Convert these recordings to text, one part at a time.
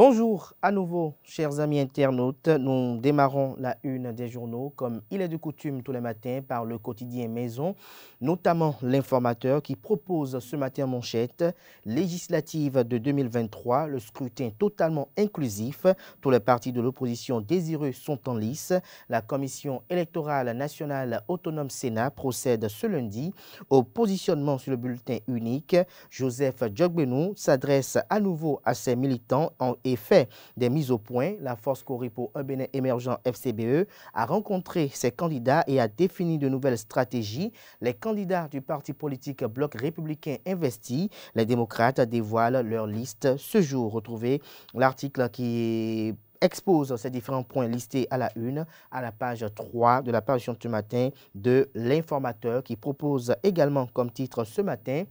Bonjour à nouveau, chers amis internautes. Nous démarrons la une des journaux, comme il est de coutume tous les matins, par le quotidien Maison, notamment l'informateur qui propose ce matin manchette législative de 2023, le scrutin totalement inclusif. Tous les partis de l'opposition désireux sont en lice. La Commission électorale nationale autonome Sénat procède ce lundi au positionnement sur le bulletin unique. Joseph Djogbenou s'adresse à nouveau à ses militants en fait des mises au point, la force Coripo Un Bénin émergent FCBE a rencontré ses candidats et a défini de nouvelles stratégies. Les candidats du parti politique Bloc républicain investi, les démocrates dévoilent leur liste ce jour. Retrouvez l'article qui expose ces différents points listés à la une, à la page 3 de la page de ce matin de l'informateur qui propose également comme titre ce matin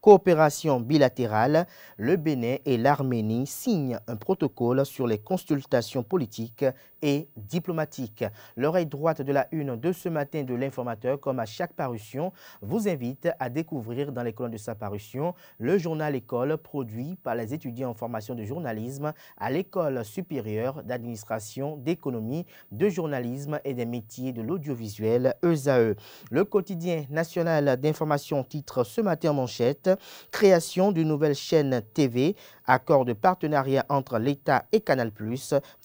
coopération bilatérale, le Bénin et l'Arménie signent un protocole sur les consultations politiques et diplomatiques. L'oreille droite de la une de ce matin de l'informateur, comme à chaque parution, vous invite à découvrir dans les colonnes de sa parution le journal École produit par les étudiants en formation de journalisme à l'École supérieure d'administration, d'économie, de journalisme et des métiers de l'audiovisuel ESAE. E. Le quotidien national d'information titre ce matin manchette création d'une nouvelle chaîne TV Accord de partenariat entre l'État et Canal+,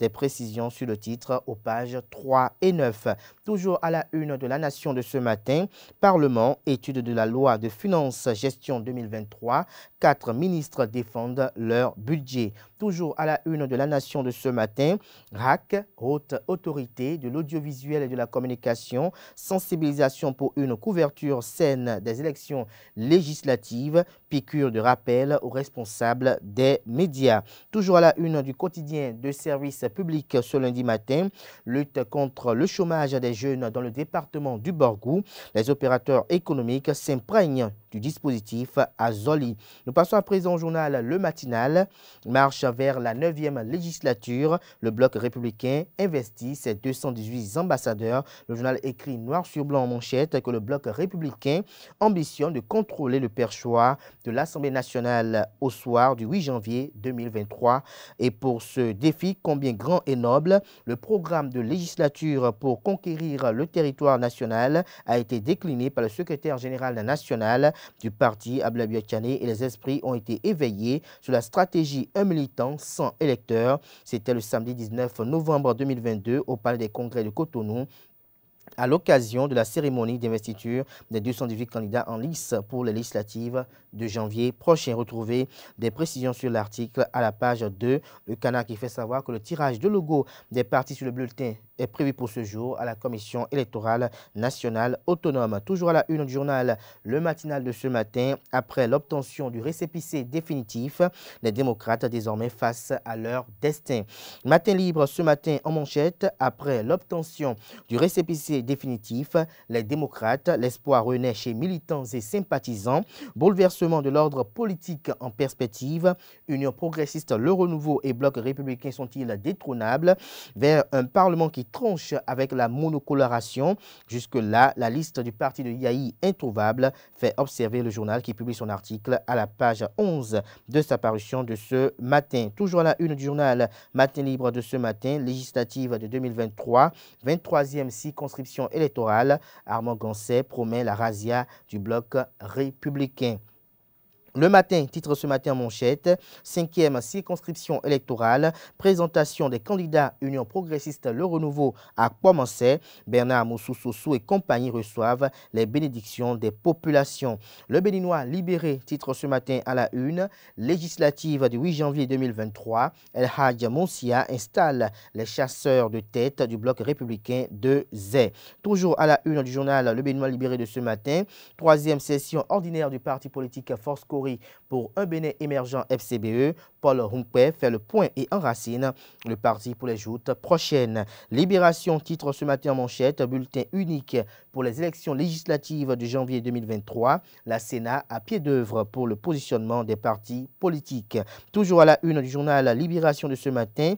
des précisions sur le titre aux pages 3 et 9. Toujours à la une de la Nation de ce matin, Parlement, étude de la loi de finances gestion 2023, quatre ministres défendent leur budget. Toujours à la une de la Nation de ce matin, RAC, Haute Autorité de l'Audiovisuel et de la Communication, sensibilisation pour une couverture saine des élections législatives, piqûre de rappel aux responsables des médias. Toujours à la une du quotidien de service public ce lundi matin, lutte contre le chômage des jeunes dans le département du Borgou. Les opérateurs économiques s'imprègnent du dispositif à Zoli. Nous passons à présent au journal Le Matinal. Marche vers la 9e législature. Le bloc républicain investit ses 218 ambassadeurs. Le journal écrit noir sur blanc en manchette que le bloc républicain ambitionne de contrôler le perchoir de l'Assemblée nationale au soir du 8 janvier 2023. Et pour ce défi, combien grand et noble, le programme de législature pour conquérir le territoire national a été décliné par le secrétaire général national du parti, Ablabia et les esprits ont été éveillés sur la stratégie Un militant sans électeur. C'était le samedi 19 novembre 2022 au Palais des congrès de Cotonou à l'occasion de la cérémonie d'investiture des 218 candidats en lice pour les législatives de janvier prochain. Retrouvez des précisions sur l'article à la page 2. Le canard qui fait savoir que le tirage de logo des partis sur le bulletin est prévu pour ce jour à la Commission électorale nationale autonome. Toujours à la une du journal Le Matinal de ce matin, après l'obtention du récépissé définitif, les démocrates désormais face à leur destin. Matin libre ce matin en manchette, après l'obtention du récépissé définitif, les démocrates, l'espoir renaît chez militants et sympathisants, bouleversement de l'ordre politique en perspective, Union progressiste, le renouveau et Bloc républicain sont-ils détrônables vers un Parlement qui tranche avec la monocoloration. Jusque-là, la liste du parti de Yahi introuvable fait observer le journal qui publie son article à la page 11 de sa parution de ce matin. Toujours à la une du journal Matin Libre de ce matin, législative de 2023, 23e circonscription électorale, Armand Ganset promet la razzia du bloc républicain. Le matin, titre ce matin en manchette, cinquième circonscription électorale, présentation des candidats Union progressiste Le Renouveau à commencé. Bernard Moussoussoussou et compagnie reçoivent les bénédictions des populations. Le Béninois libéré, titre ce matin à la une, législative du 8 janvier 2023, El Hadja Monsia installe les chasseurs de tête du bloc républicain de Zé. Toujours à la une du journal Le Béninois libéré de ce matin, troisième session ordinaire du parti politique Force pour un Bénin émergent FCBE. Paul Rumpé fait le point et enracine le parti pour les joutes prochaines. Libération titre ce matin manchette, bulletin unique pour les élections législatives de janvier 2023. La Sénat à pied d'œuvre pour le positionnement des partis politiques. Toujours à la une du journal Libération de ce matin,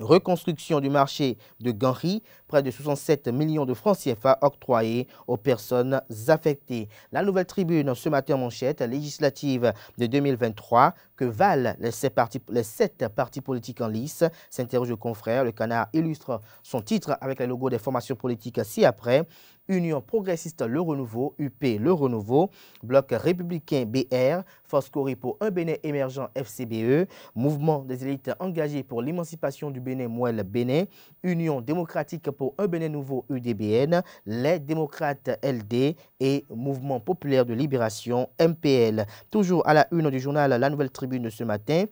reconstruction du marché de Ganry, près de 67 millions de francs CFA octroyés aux personnes affectées. La nouvelle tribune ce matin en manchette législative de 2023, que valent les sept partis, politiques en lice, s'interroge le confrère. Le canard illustre son titre avec le logo des formations politiques ci-après. Union progressiste Le Renouveau, UP Le Renouveau, Bloc républicain BR, Force pour Un Bénin émergent FCBE, Mouvement des élites engagées pour l'émancipation du Bénin Mouel Bénin, Union démocratique pour un Bénin nouveau UDBN, Les démocrates LD, et Mouvement populaire de libération, MPL. Toujours à la une du journal La Nouvelle Tribune de ce matin,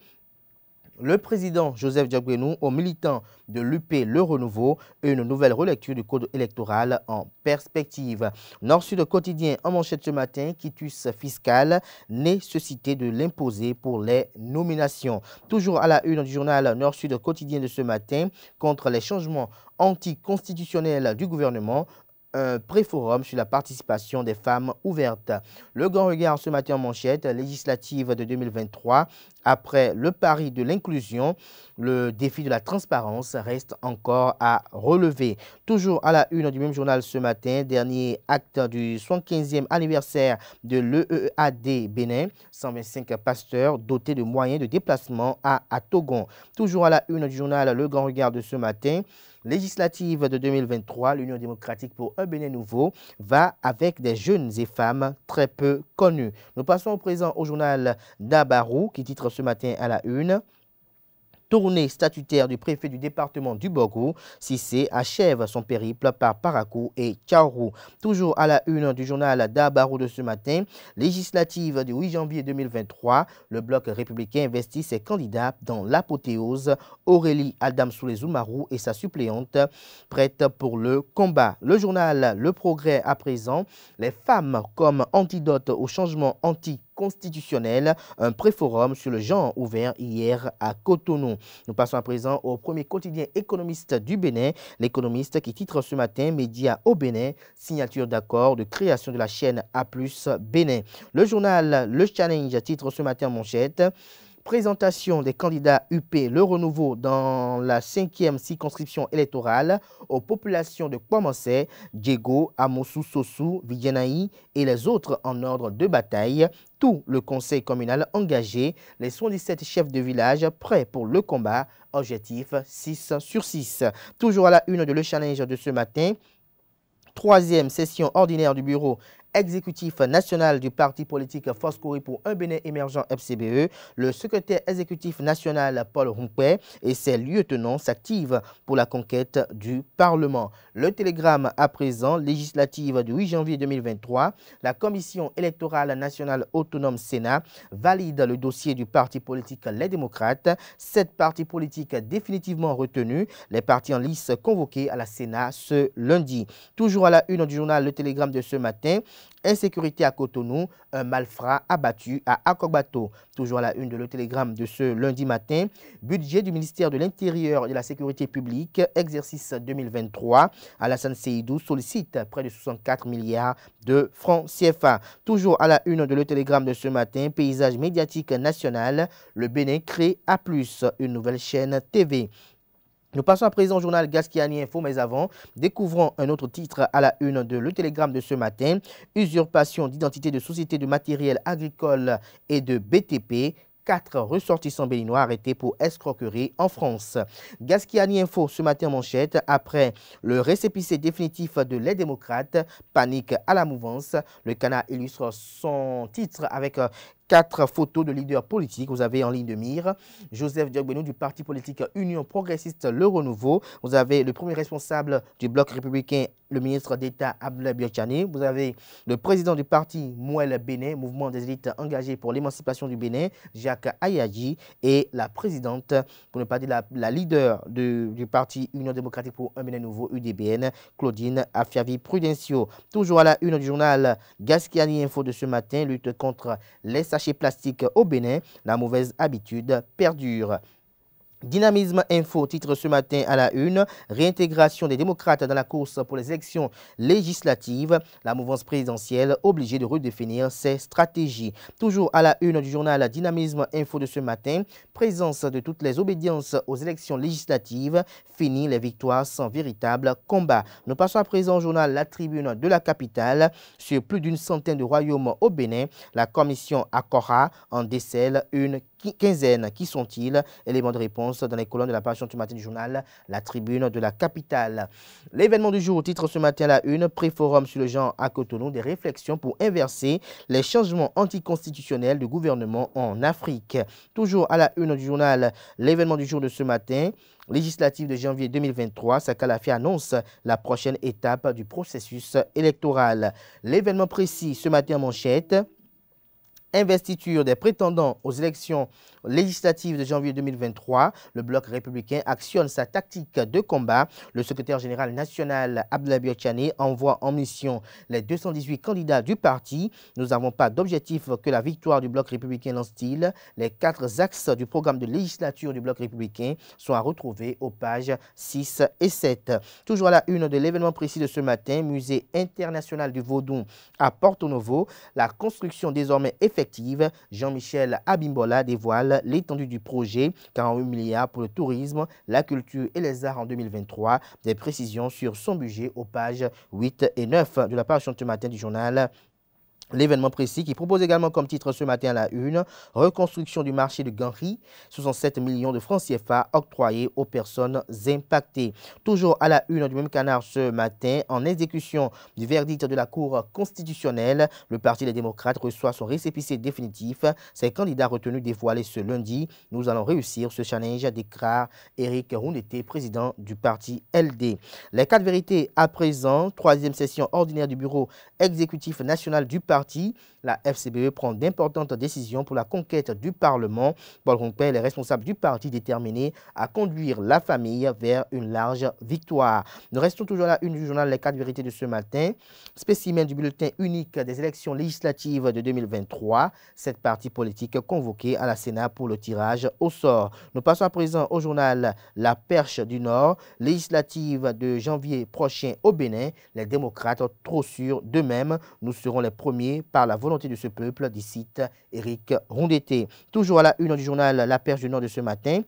le président Joseph Diaguenou aux militants de l'UP Le Renouveau une nouvelle relecture du code électoral en perspective. Nord-Sud quotidien en manchette ce matin, quitus fiscal, nécessité de l'imposer pour les nominations. Toujours à la une du journal Nord-Sud quotidien de ce matin, contre les changements anticonstitutionnels du gouvernement, un préforum sur la participation des femmes ouvertes. Le grand regard ce matin en manchette législative de 2023, après le pari de l'inclusion, le défi de la transparence reste encore à relever. Toujours à la une du même journal ce matin, dernier acte du 75e anniversaire de l'EEAD Bénin, 125 pasteurs dotés de moyens de déplacement à, Atogon. Toujours à la une du journal Le Grand Regard de ce matin, législative de 2023, l'Union démocratique pour un Bénin nouveau va avec des jeunes et femmes très peu connues. Nous passons au présent au journal d'Abarou qui titre ce matin à la une. Tournée statutaire du préfet du département du Bogo, Sissé achève son périple par Parakou et Chauru. Toujours à la une du journal d'Abarou de ce matin, législative du 8 janvier 2023, le bloc républicain investit ses candidats dans l'apothéose. Aurélie Adam Soulezoumarou et sa suppléante prête pour le combat. Le journal Le Progrès à présent, les femmes comme antidote au changement anti constitutionnel, un préforum sur le genre ouvert hier à Cotonou. Nous passons à présent au premier quotidien économiste du Bénin, l'économiste qui titre ce matin Média au Bénin, signature d'accord de création de la chaîne A+, Bénin. Le journal Le Challenge titre ce matin en manchette présentation des candidats UP Le Renouveau dans la cinquième circonscription électorale aux populations de Kwamase, Diego, Amosu, Sosu, Vidjanaï et les autres en ordre de bataille. Tout le conseil communal engagé, les 77 chefs de village prêts pour le combat, objectif 6 sur 6. Toujours à la une de Le Challenge de ce matin, troisième session ordinaire du bureau exécutif national du parti politique Force Corée pour un Bénin émergent FCBE, le secrétaire exécutif national Paul Rumpé et ses lieutenants s'activent pour la conquête du Parlement. Le télégramme à présent, législative du 8 janvier 2023, la Commission électorale nationale autonome Sénat valide le dossier du parti politique Les Démocrates. Sept partis politiques définitivement retenus, les partis en lice convoqués à la Sénat ce lundi. Toujours à la une du journal Le Télégramme de ce matin, Insécurité à Cotonou, un malfrat abattu à Akobato. Toujours à la une de le télégramme de ce lundi matin, budget du ministère de l'Intérieur et de la Sécurité publique, exercice 2023. Alassane Seydou sollicite près de 64 milliards de francs CFA. Toujours à la une de le télégramme de ce matin, paysage médiatique national, le Bénin crée à plus une nouvelle chaîne TV. Nous passons à présent au journal Gasquiani Info, mais avant, découvrons un autre titre à la une de Le Télégramme de ce matin. Usurpation d'identité de société de matériel agricole et de BTP quatre ressortissants béninois arrêtés pour escroquerie en France. Gasquiani Info ce matin manchette, après le récépissé définitif de les démocrates, panique à la mouvance. Le canard illustre son titre avec euh, quatre photos de leaders politiques. Vous avez en ligne de mire Joseph Diogbenou du parti politique Union progressiste Le Renouveau. Vous avez le premier responsable du bloc républicain, le ministre d'État Abdel Biachani. Vous avez le président du parti Mouel Bénin, mouvement des élites engagées pour l'émancipation du Bénin, Jacques Ayaji, et la présidente, pour ne pas dire la, leader du parti Union démocratique pour un Bénin nouveau, UDBN, Claudine Afiavi Prudencio. Toujours à la une du journal Gasquiani Info de ce matin, lutte contre les sachets plastiques au Bénin, la mauvaise habitude perdure. Dynamisme Info titre ce matin à la une, réintégration des démocrates dans la course pour les élections législatives, la mouvance présidentielle obligée de redéfinir ses stratégies. Toujours à la une du journal Dynamisme Info de ce matin, présence de toutes les obédiences aux élections législatives, fini les victoires sans véritable combat. Nous passons à présent au journal La Tribune de la capitale. Sur plus d'une centaine de royaumes au Bénin, la commission Accora en décèle une quinzaine. Qui sont-ils Éléments de réponse dans les colonnes de la page du matin du journal La Tribune de la Capitale. L'événement du jour au titre ce matin à la une, pré-forum sur le genre à Cotonou, des réflexions pour inverser les changements anticonstitutionnels du gouvernement en Afrique. Toujours à la une du journal, l'événement du jour de ce matin, législative de janvier 2023, Sakalafi annonce la prochaine étape du processus électoral. L'événement précis ce matin en manchette, investiture des prétendants aux élections législatives de janvier 2023, le bloc républicain actionne sa tactique de combat. Le secrétaire général national Abdelabir envoie en mission les 218 candidats du parti. Nous n'avons pas d'objectif que la victoire du bloc républicain, en style. Les quatre axes du programme de législature du bloc républicain sont à retrouver aux pages 6 et 7. Toujours à la une de l'événement précis de ce matin, Musée international du Vaudou à Porto Novo, la construction désormais effectuée Jean-Michel Abimbola dévoile l'étendue du projet, 48 milliards pour le tourisme, la culture et les arts en 2023. Des précisions sur son budget aux pages 8 et 9 de la page ce matin du journal L'événement précis qui propose également comme titre ce matin à la une Reconstruction du marché de Ganry, 67 millions de francs CFA octroyés aux personnes impactées. Toujours à la une du même canard ce matin, en exécution du verdict de la Cour constitutionnelle, le Parti des démocrates reçoit son récépissé définitif. Ses candidats retenus dévoilés ce lundi. Nous allons réussir ce challenge, déclare Eric Rouneté, président du parti LD. Les quatre vérités à présent, troisième session ordinaire du bureau exécutif national du Parti partie la FCBE prend d'importantes décisions pour la conquête du Parlement. Paul est responsable du parti déterminé à conduire la famille vers une large victoire. Nous restons toujours là. une du journal Les 4 vérités de ce matin. Spécimen du bulletin unique des élections législatives de 2023. Cette partie politique convoquée à la Sénat pour le tirage au sort. Nous passons à présent au journal La Perche du Nord, législative de janvier prochain au Bénin. Les démocrates trop sûrs d'eux-mêmes. Nous serons les premiers par la volonté de ce peuple, dit cite Éric Rondeté. Toujours à la une du journal La Perche du Nord de ce matin,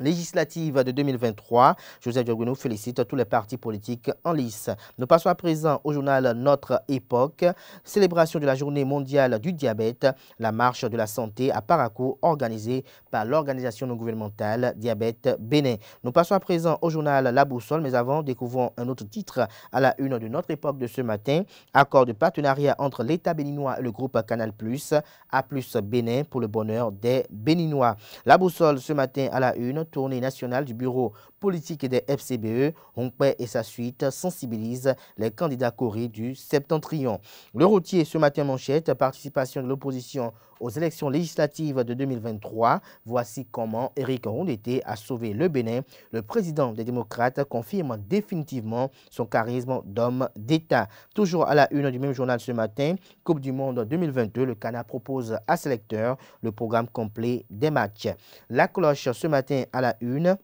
législative de 2023. Joseph nous félicite tous les partis politiques en lice. Nous passons à présent au journal Notre Époque. Célébration de la journée mondiale du diabète, la marche de la santé à Paraco organisée par l'organisation non gouvernementale Diabète Bénin. Nous passons à présent au journal La Boussole, mais avant, découvrons un autre titre à la une de Notre Époque de ce matin. Accord de partenariat entre l'État béninois et le groupe Canal+, A+, Bénin pour le bonheur des Béninois. La Boussole ce matin à la une tournée nationale du Bureau politique des FCBE, Hongpé et sa suite sensibilisent les candidats coréens du septentrion. Le routier ce matin manchette, participation de l'opposition aux élections législatives de 2023. Voici comment Eric Rondeté a sauvé le Bénin. Le président des démocrates confirme définitivement son charisme d'homme d'État. Toujours à la une du même journal ce matin, Coupe du Monde 2022, le Canada propose à ses lecteurs le programme complet des matchs. La cloche ce matin à la une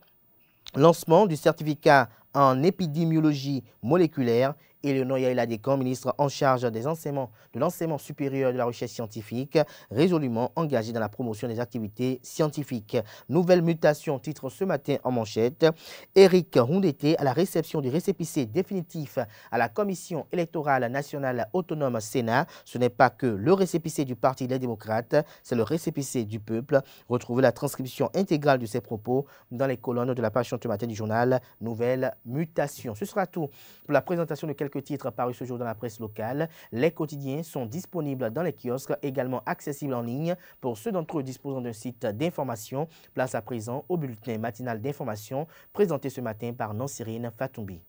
lancement du certificat en épidémiologie moléculaire le Yaïla des ministre en charge des enseignements, de l'enseignement supérieur de la recherche scientifique, résolument engagé dans la promotion des activités scientifiques. Nouvelle mutation, titre ce matin en manchette. Eric Rondeté à la réception du récépissé définitif à la Commission électorale nationale autonome Sénat. Ce n'est pas que le récépissé du Parti des démocrates, c'est le récépissé du peuple. Retrouvez la transcription intégrale de ses propos dans les colonnes de la page ce matin du journal Nouvelle Mutation. Ce sera tout pour la présentation de quelques quelques titres parus ce jour dans la presse locale. Les quotidiens sont disponibles dans les kiosques, également accessibles en ligne pour ceux d'entre eux disposant d'un site d'information. Place à présent au bulletin matinal d'information présenté ce matin par Nancyrine Fatoumbi.